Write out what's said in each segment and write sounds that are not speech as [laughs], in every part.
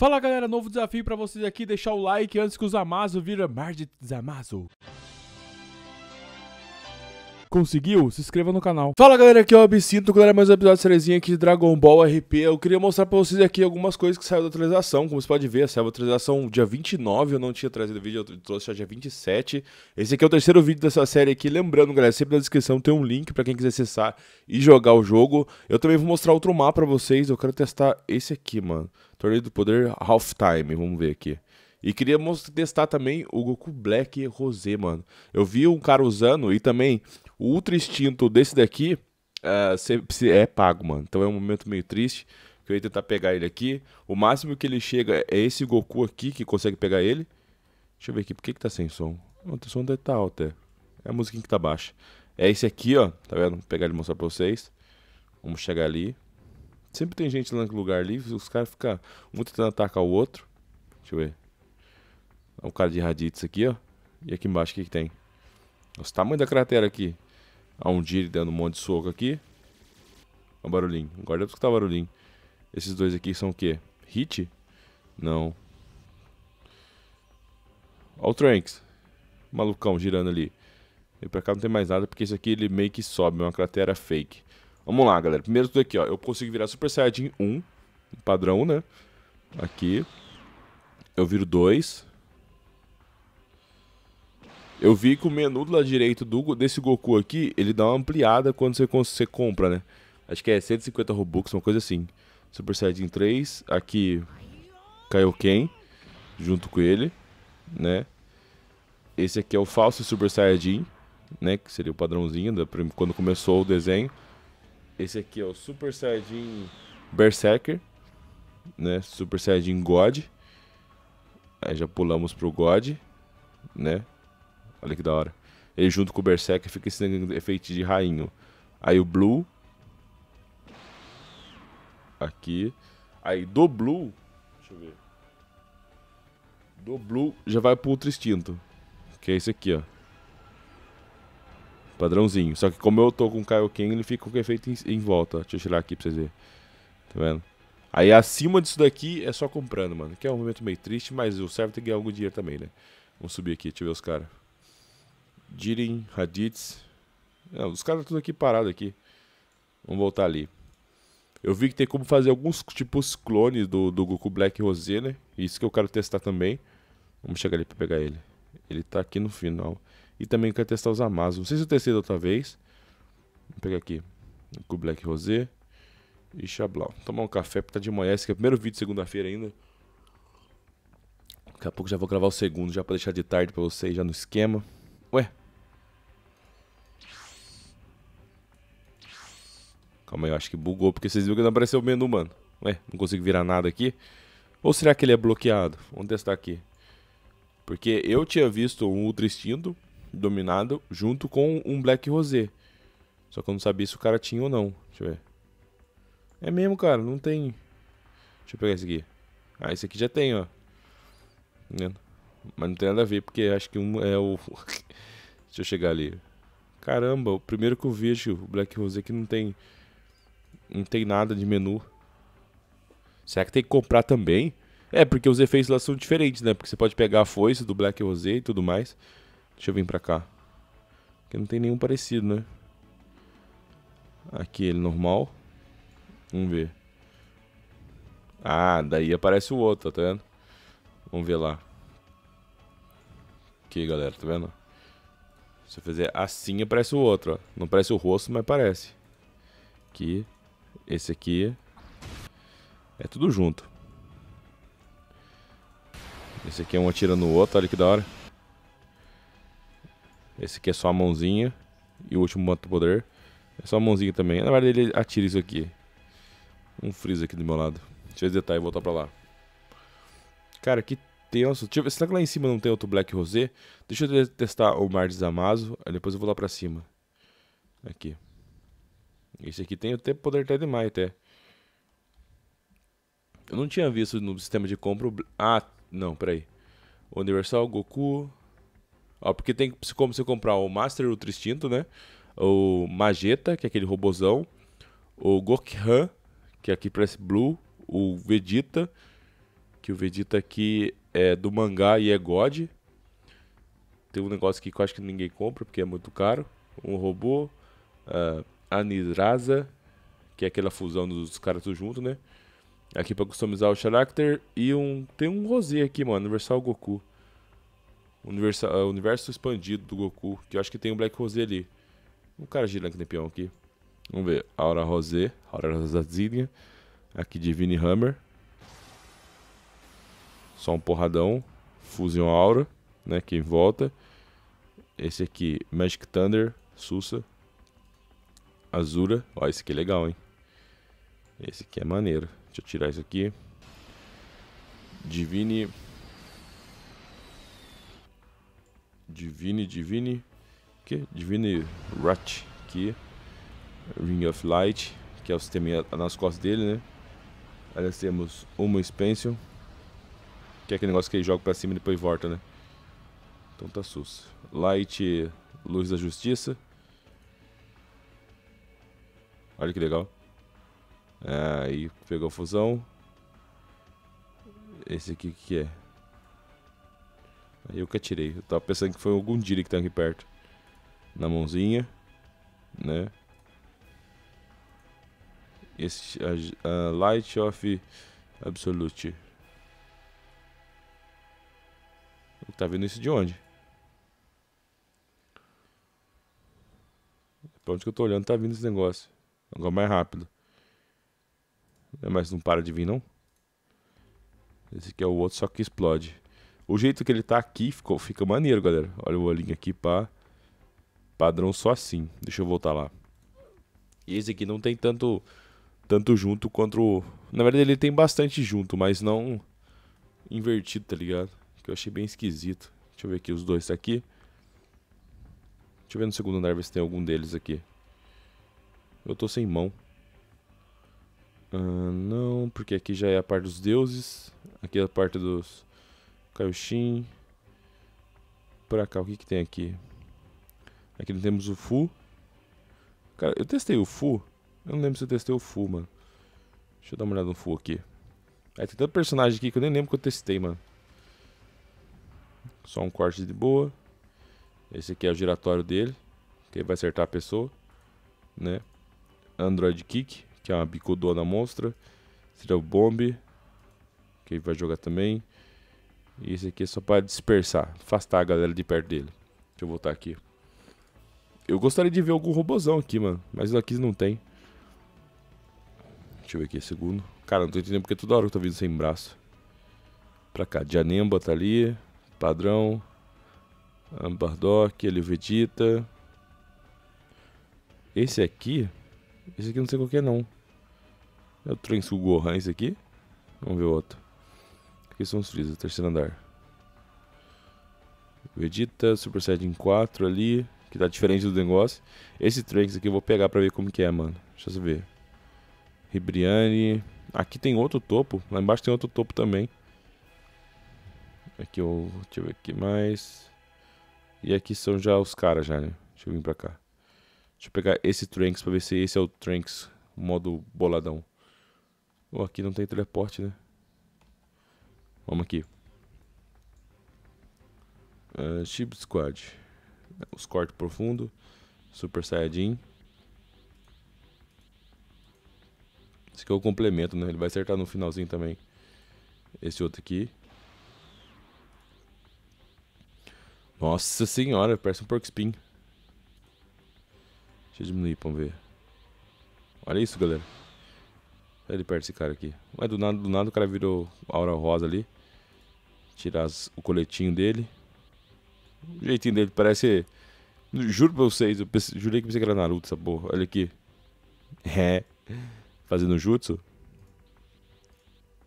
Fala galera, novo desafio para vocês aqui, deixar o like antes que o Zamazo vira Margit Zamazo. Conseguiu? Se inscreva no canal. Fala galera, aqui é o Absinto, galera, mais um episódio de sériezinha aqui de Dragon Ball RP. Eu queria mostrar pra vocês aqui algumas coisas que saiu da atualização. Como você pode ver, saiu a atualização dia 29, eu não tinha trazido vídeo, eu trouxe já dia 27. Esse aqui é o terceiro vídeo dessa série aqui. Lembrando, galera, sempre na descrição tem um link pra quem quiser acessar e jogar o jogo. Eu também vou mostrar outro mapa pra vocês, eu quero testar esse aqui, mano. Torneio do Poder Halftime, vamos ver aqui. E queria testar também o Goku Black Rosé, mano. Eu vi um cara usando e também o Ultra Instinto desse daqui uh, é pago, mano. Então é um momento meio triste. Que eu ia tentar pegar ele aqui. O máximo que ele chega é esse Goku aqui que consegue pegar ele. Deixa eu ver aqui, por que, que tá sem som? Não, o som deve tá alto, é. É a musiquinha que tá baixa. É esse aqui, ó. Tá vendo? Vou pegar ele e mostrar pra vocês. Vamos chegar ali. Sempre tem gente lá no lugar ali. Os caras ficam um tentando atacar o outro. Deixa eu ver. É um cara de raditz aqui, ó. E aqui embaixo, o que, que tem? Os tamanhos da cratera aqui. A um dia tá dando um monte de soco aqui. Olha o barulhinho. Agora dá pra escutar o barulhinho. Esses dois aqui são o quê? Hit? Não. Olha o Tranks. Malucão girando ali. E pra cá não tem mais nada, porque esse aqui ele meio que sobe. É uma cratera fake. Vamos lá, galera. Primeiro tudo aqui, ó. Eu consigo virar Super Saiyajin 1. Padrão, né? Aqui. Eu viro 2. Eu vi que o menu do lado direito do, desse Goku aqui, ele dá uma ampliada quando você, você compra, né? Acho que é 150 Robux, uma coisa assim. Super Saiyajin 3, aqui Kaioken, junto com ele, né? Esse aqui é o falso Super Saiyajin, né? Que seria o padrãozinho da, quando começou o desenho. Esse aqui é o Super Saiyajin Berserker, né? Super Saiyajin God. Aí já pulamos pro God, né? Olha que da hora. Ele junto com o Berserk fica esse efeito de rainho. Aí o Blue. Aqui. Aí do Blue. Deixa eu ver. Do Blue já vai pro Ultra Instinto. Que é esse aqui, ó. Padrãozinho. Só que como eu tô com o Kaioken, ele fica com o efeito em, em volta. Deixa eu tirar aqui pra vocês verem. Tá vendo? Aí acima disso daqui é só comprando, mano. Que é um momento meio triste, mas o servo tem é que ganhar algum dinheiro também, né? Vamos subir aqui, deixa eu ver os caras. Dirin Hadits. Não, é, os caras tudo aqui parados aqui. Vamos voltar ali. Eu vi que tem como fazer alguns tipos clones do, do Goku Black Rosé, né? Isso que eu quero testar também. Vamos chegar ali pra pegar ele. Ele tá aqui no final. E também quero testar os Amazons. Não sei se eu testei da outra vez. Vou pegar aqui. Goku Black Rosé. E Xablau. Tomar um café, porque tá de manhã. Esse aqui é o primeiro vídeo de segunda-feira ainda. Daqui a pouco já vou gravar o segundo, já pra deixar de tarde pra vocês, já no esquema. Calma aí, eu acho que bugou porque vocês viram que não apareceu o menu, mano. Ué, não consigo virar nada aqui. Ou será que ele é bloqueado? Vamos testar aqui. Porque eu tinha visto um Ultra Instinto dominado junto com um Black Rosé. Só que eu não sabia se o cara tinha ou não. Deixa eu ver. É mesmo, cara, não tem. Deixa eu pegar esse aqui. Ah, esse aqui já tem, ó. Tá Mas não tem nada a ver, porque acho que um é o. [laughs] Deixa eu chegar ali. Caramba, o primeiro que eu vejo, o Black Rosé, que não tem. Não tem nada de menu. Será que tem que comprar também? É, porque os efeitos lá são diferentes, né? Porque você pode pegar a foice do Black Rosé e tudo mais. Deixa eu vir pra cá. Porque não tem nenhum parecido, né? Aqui ele normal. Vamos ver. Ah, daí aparece o outro, tá vendo? Vamos ver lá. Aqui, galera, tá vendo? Se eu fizer assim, aparece o outro, ó. Não parece o rosto, mas parece. Aqui. Esse aqui é tudo junto. Esse aqui é um atira no outro, olha que da hora. Esse aqui é só a mãozinha. E o último manto do poder é só a mãozinha também. Na verdade ele atira isso aqui. Um freeze aqui do meu lado. Deixa eu resetar e voltar pra lá. Cara, que tenso. Deixa eu ver, será que lá em cima não tem outro Black Rosé? Deixa eu testar o Mar de Zamazo, aí depois eu vou lá pra cima. Aqui. Esse aqui tem até poder até demais até. Eu não tinha visto no sistema de compra. Ah, não, peraí. Universal, Goku. Ó, porque tem como você comprar o Master Ultra Instinto, né? O Mageta, que é aquele robozão. O Gokhan, que é aqui parece Blue. O Vegeta, que o Vegeta aqui é do mangá e é God. Tem um negócio aqui que eu acho que ninguém compra, porque é muito caro. Um robô. Uh, anidrasa, que é aquela fusão dos caras tudo junto, né? Aqui pra customizar o character. E um. Tem um Rosé aqui, mano. Universal Goku. Universal, uh, ah, universo expandido do Goku. Que eu acho que tem um Black Rosé ali. Um cara girando que tem peão aqui. Vamos ver. Aura Rosé. Aura Rosadinha. Aqui Divine Hammer. Só um porradão. Fusion Aura, né? em volta. Esse aqui, Magic Thunder, Sussa. Azura. Ó, esse aqui é legal, hein? Esse aqui é maneiro. Deixa eu tirar isso aqui. Divine. Divine, Divine. Que? Divine Rat aqui. Ring of Light, que é o sistema nas costas dele, né? Aí nós temos uma Expansion. Que é aquele negócio que ele joga pra cima e depois volta, né? Então tá sus. Light, Luz da Justiça. Olha que legal. É, aí pegou fusão. Esse aqui que é? Aí eu que atirei. Eu tava pensando que foi algum Gundiri que tá aqui perto. Na mãozinha. Né? Esse, a, a Light of Absolute. Tá vendo isso de onde? Pra onde que eu tô olhando, tá vindo esse negócio. Agora mais rápido. É mas não para de vir, não? Esse aqui é o outro, só que explode. O jeito que ele tá aqui ficou, fica maneiro, galera. Olha o olhinho aqui, pá. Padrão só assim. Deixa eu voltar lá. E esse aqui não tem tanto tanto junto quanto... Na verdade ele tem bastante junto, mas não invertido, tá ligado? Que eu achei bem esquisito. Deixa eu ver aqui os dois, tá aqui. Deixa eu ver no segundo andar ver se tem algum deles aqui. Eu tô sem mão. Ah, não, porque aqui já é a parte dos deuses. Aqui é a parte dos Kaioshin. Pra cá, o que que tem aqui? Aqui nós temos o Fu. Cara, eu testei o Fu. Eu não lembro se eu testei o Fu, mano. Deixa eu dar uma olhada no Fu aqui. Aí é, tem tanto personagem aqui que eu nem lembro que eu testei, mano. Só um corte de boa. Esse aqui é o giratório dele. Que ele vai acertar a pessoa. Né? Android Kick, que é uma bicudona monstra. o Bomb, que ele vai jogar também. E esse aqui é só para dispersar, afastar a galera de perto dele. Deixa eu voltar aqui. Eu gostaria de ver algum robozão aqui, mano, mas aqui não tem. Deixa eu ver aqui, é segundo. Cara, não tô entendendo porque toda hora eu tô vindo sem braço. Pra cá, Janemba tá ali, Padrão, Ambardok, ele Vegeta. Esse aqui, esse aqui eu não sei qual que é não. É o Trensu Gohan esse aqui. Vamos ver o outro. Aqui são os Freeza, terceiro andar. Vegeta, Super Saiyajin 4 ali, que tá diferente do negócio. Esse Trunks aqui eu vou pegar pra ver como que é, mano. Deixa eu ver. Ribriani. Aqui tem outro topo. Lá embaixo tem outro topo também. Aqui eu... Deixa eu ver aqui mais. E aqui são já os caras já, né? Deixa eu vir pra cá. Deixa eu pegar esse Tranks pra ver se esse é o Tranks modo boladão. Oh, aqui não tem teleporte, né? Vamos aqui. Uh, Squad. Os cortes profundo. Super Saiyajin. Esse aqui é o complemento, né? Ele vai acertar no finalzinho também. Esse outro aqui. Nossa senhora, parece um Porkspin. spin. Deixa eu diminuir pra ver. Olha isso, galera. Olha ele perto desse cara aqui. Mas do nada, do nada o cara virou aura rosa ali. Tirar as, o coletinho dele. O jeitinho dele parece... Juro pra vocês, eu pensei, jurei que pensei que era Naruto essa porra. Olha aqui. [laughs] É. Fazendo jutsu.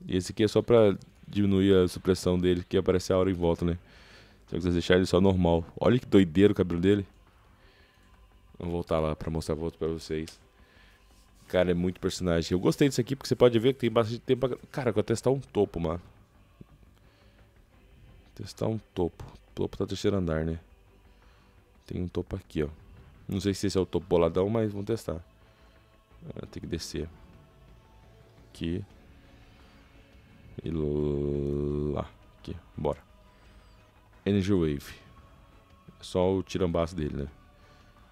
E esse aqui é só pra diminuir a supressão dele, que aparece a aura em volta, né? Só que vocês deixar ele só normal. Olha que doideiro o cabelo dele. Vou voltar lá para mostrar outro para vocês. Cara, é muito personagem. Eu gostei disso aqui porque você pode ver que tem bastante tempo. Pra... Cara, eu vou testar um topo, mano. Testar um topo. Topo tá terceiro andar, né? Tem um topo aqui, ó. Não sei se esse é o topo boladão, mas vamos testar. Ah, tem que descer. Aqui. E lá. Aqui, bora. Energy Wave. É só o tirambaço dele, né?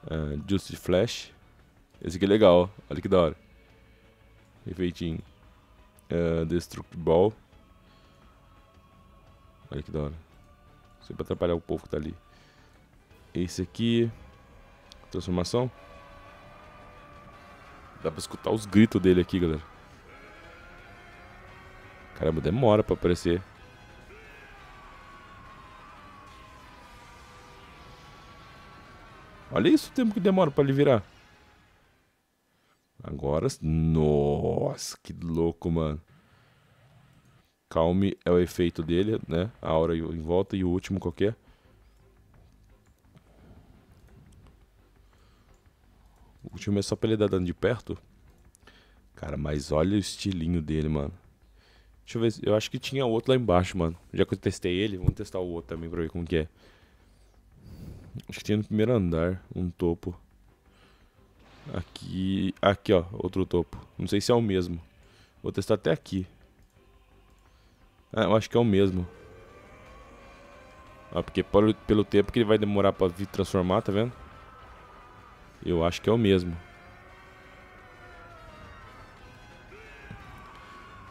Uh, ah, Justice Flash. Esse aqui é legal, olha que da hora. Efeitinho. Uh, Destruct Ball. Olha que da hora. Isso é pra atrapalhar o povo que tá ali. Esse aqui. Transformação. Dá pra escutar os gritos dele aqui, galera. Caramba, demora pra aparecer. Olha isso o tempo que demora para ele virar. Agora, nossa, que louco, mano. Calme é o efeito dele, né? A aura em volta e o último qualquer. O último é só pra ele dar dano de perto. Cara, mas olha o estilinho dele, mano. Deixa eu ver, eu acho que tinha outro lá embaixo, mano. Já que eu testei ele, vamos testar o outro também pra ver como que é. Acho que tinha no primeiro andar um topo. Aqui. Aqui, ó. Outro topo. Não sei se é o mesmo. Vou testar até aqui. Ah, eu acho que é o mesmo. Ah, porque pelo, pelo tempo que ele vai demorar pra vir transformar, tá vendo? Eu acho que é o mesmo.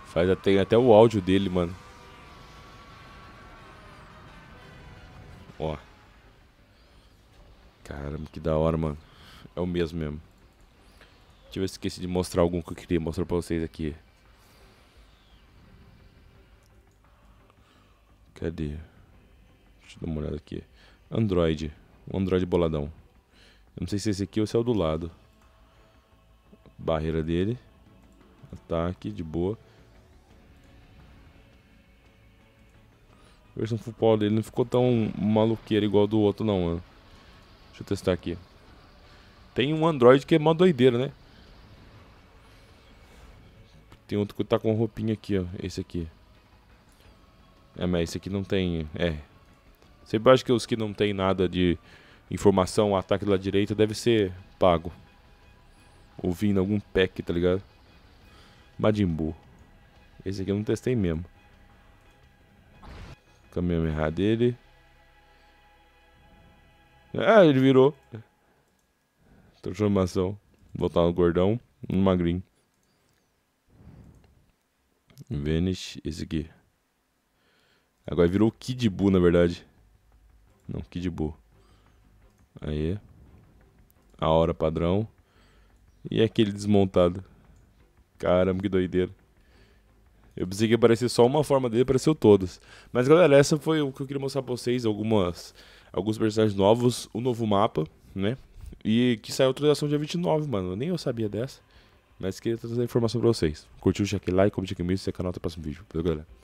Faz até, até o áudio dele, mano. Ó. Caramba, que da hora, mano. É o mesmo mesmo. Deixa eu ver se esqueci de mostrar algum que eu queria mostrar pra vocês aqui. Cadê? Deixa eu dar uma olhada aqui. Android. Um Android boladão. Eu não sei se esse aqui ou se é o do lado. Barreira dele. Ataque, de boa. A versão full power dele não ficou tão maluqueira igual do outro não, mano. Deixa eu testar aqui. Tem um Android que é mó doideira, né? Tem outro que tá com roupinha aqui, ó. Esse aqui. É, mas esse aqui não tem... É. Sempre acho que os que não tem nada de informação, ataque lá direita, deve ser pago. Ou vindo algum pack, tá ligado? Majin Buu. Esse aqui eu não testei mesmo. Caminho errado dele. Ah, ele virou. Transformação. Voltar no gordão, no magrinho. Vanish, esse aqui. Agora virou Kid Buu, na verdade. Não, Kid Buu. Aí. A hora padrão. E aquele desmontado. Caramba, que doideira. Eu pensei que ia aparecer só uma forma dele, apareceu todas. Mas galera, essa foi o que eu queria mostrar pra vocês. Algumas alguns personagens novos, um novo mapa, né? E que saiu a atualização dia 29, mano. Nem eu sabia dessa. Mas queria trazer a informação pra vocês. Curtiu, deixa aquele like, comente aqui mesmo e se canal até o próximo vídeo. Valeu, galera.